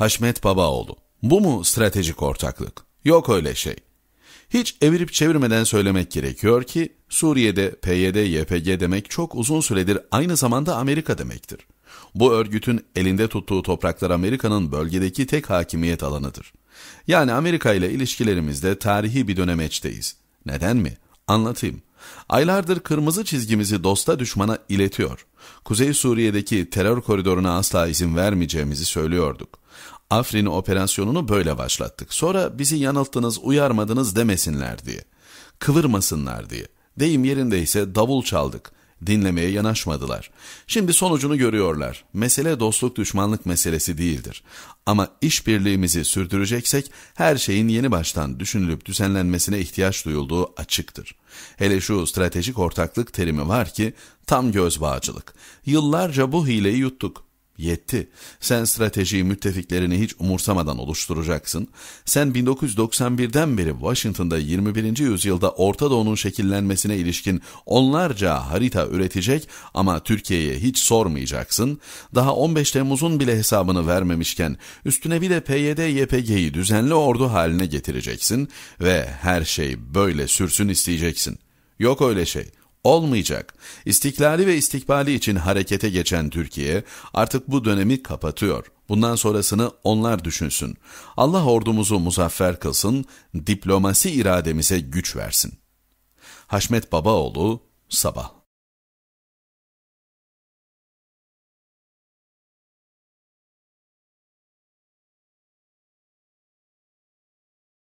Haşmet Babaoğlu. Bu mu stratejik ortaklık? Yok öyle şey. Hiç evirip çevirmeden söylemek gerekiyor ki Suriye'de PYD, YPG demek çok uzun süredir aynı zamanda Amerika demektir. Bu örgütün elinde tuttuğu topraklar Amerika'nın bölgedeki tek hakimiyet alanıdır. Yani Amerika ile ilişkilerimizde tarihi bir dönemeçteyiz. Neden mi? Anlatayım. Aylardır kırmızı çizgimizi dosta düşmana iletiyor. Kuzey Suriye'deki terör koridoruna asla izin vermeyeceğimizi söylüyorduk. Afrin operasyonunu böyle başlattık. Sonra bizi yanılttınız, uyarmadınız demesinler diye. Kıvırmasınlar diye. Deyim yerindeyse davul çaldık dinlemeye yanaşmadılar. Şimdi sonucunu görüyorlar. Mesele dostluk düşmanlık meselesi değildir. Ama işbirliğimizi sürdüreceksek her şeyin yeni baştan düşünülüp düzenlenmesine ihtiyaç duyulduğu açıktır. Hele şu stratejik ortaklık terimi var ki tam göz bağcılık. Yıllarca bu hileyi yuttuk. Yetti. Sen stratejiyi müttefiklerini hiç umursamadan oluşturacaksın. Sen 1991'den beri Washington'da 21. yüzyılda Orta Doğu'nun şekillenmesine ilişkin onlarca harita üretecek ama Türkiye'ye hiç sormayacaksın. Daha 15 Temmuz'un bile hesabını vermemişken üstüne bir de PYD-YPG'yi düzenli ordu haline getireceksin ve her şey böyle sürsün isteyeceksin. Yok öyle şey. Olmayacak. İstiklali ve istikbali için harekete geçen Türkiye artık bu dönemi kapatıyor. Bundan sonrasını onlar düşünsün. Allah ordumuzu muzaffer kılsın, diplomasi irademize güç versin. Haşmet Babaoğlu, Sabah